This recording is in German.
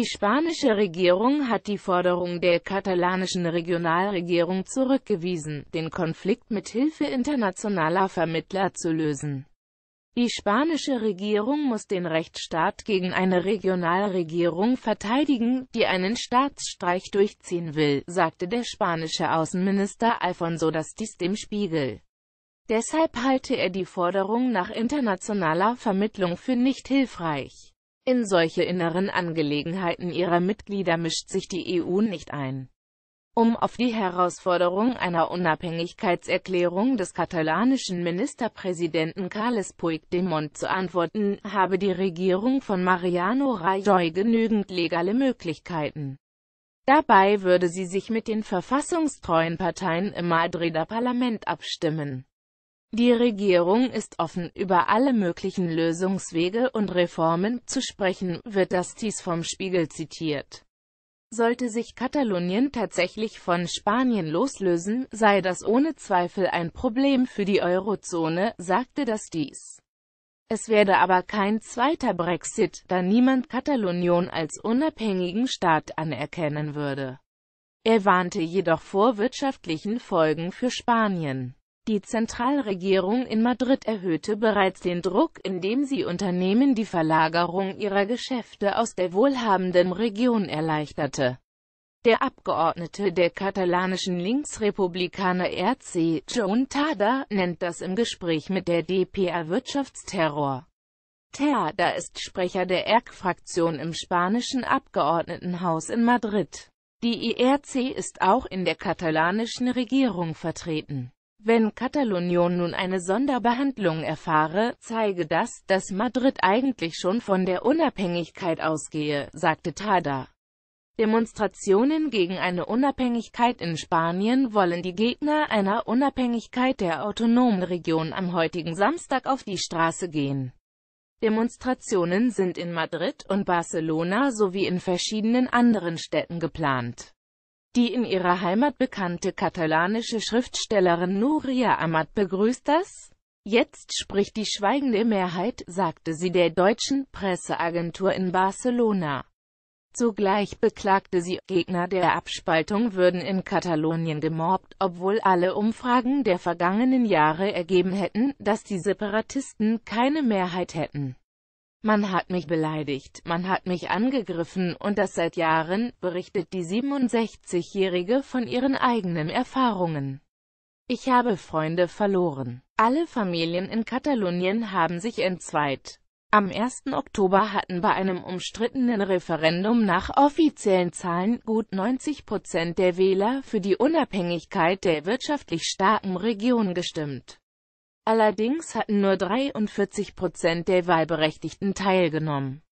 Die spanische Regierung hat die Forderung der katalanischen Regionalregierung zurückgewiesen, den Konflikt mit Hilfe internationaler Vermittler zu lösen. Die spanische Regierung muss den Rechtsstaat gegen eine Regionalregierung verteidigen, die einen Staatsstreich durchziehen will, sagte der spanische Außenminister Alfonso Dastis dem Spiegel. Deshalb halte er die Forderung nach internationaler Vermittlung für nicht hilfreich. In solche inneren Angelegenheiten ihrer Mitglieder mischt sich die EU nicht ein. Um auf die Herausforderung einer Unabhängigkeitserklärung des katalanischen Ministerpräsidenten Carles Puigdemont zu antworten, habe die Regierung von Mariano Rajoy genügend legale Möglichkeiten. Dabei würde sie sich mit den verfassungstreuen Parteien im Madrider Parlament abstimmen. Die Regierung ist offen, über alle möglichen Lösungswege und Reformen zu sprechen, wird das dies vom Spiegel zitiert. Sollte sich Katalonien tatsächlich von Spanien loslösen, sei das ohne Zweifel ein Problem für die Eurozone, sagte das dies. Es werde aber kein zweiter Brexit, da niemand Katalonien als unabhängigen Staat anerkennen würde. Er warnte jedoch vor wirtschaftlichen Folgen für Spanien. Die Zentralregierung in Madrid erhöhte bereits den Druck, indem sie Unternehmen die Verlagerung ihrer Geschäfte aus der wohlhabenden Region erleichterte. Der Abgeordnete der katalanischen Linksrepublikaner RC, Joan Tada, nennt das im Gespräch mit der DPA Wirtschaftsterror. Tada ist Sprecher der ERC-Fraktion im spanischen Abgeordnetenhaus in Madrid. Die IRC ist auch in der katalanischen Regierung vertreten. Wenn Katalonien nun eine Sonderbehandlung erfahre, zeige das, dass Madrid eigentlich schon von der Unabhängigkeit ausgehe, sagte Tada. Demonstrationen gegen eine Unabhängigkeit in Spanien wollen die Gegner einer Unabhängigkeit der autonomen Region am heutigen Samstag auf die Straße gehen. Demonstrationen sind in Madrid und Barcelona sowie in verschiedenen anderen Städten geplant. Die in ihrer Heimat bekannte katalanische Schriftstellerin Nuria Amat begrüßt das. Jetzt spricht die schweigende Mehrheit, sagte sie der deutschen Presseagentur in Barcelona. Zugleich beklagte sie, Gegner der Abspaltung würden in Katalonien gemobbt, obwohl alle Umfragen der vergangenen Jahre ergeben hätten, dass die Separatisten keine Mehrheit hätten. Man hat mich beleidigt, man hat mich angegriffen und das seit Jahren, berichtet die 67-Jährige von ihren eigenen Erfahrungen. Ich habe Freunde verloren. Alle Familien in Katalonien haben sich entzweit. Am 1. Oktober hatten bei einem umstrittenen Referendum nach offiziellen Zahlen gut 90 Prozent der Wähler für die Unabhängigkeit der wirtschaftlich starken Region gestimmt. Allerdings hatten nur 43 Prozent der Wahlberechtigten teilgenommen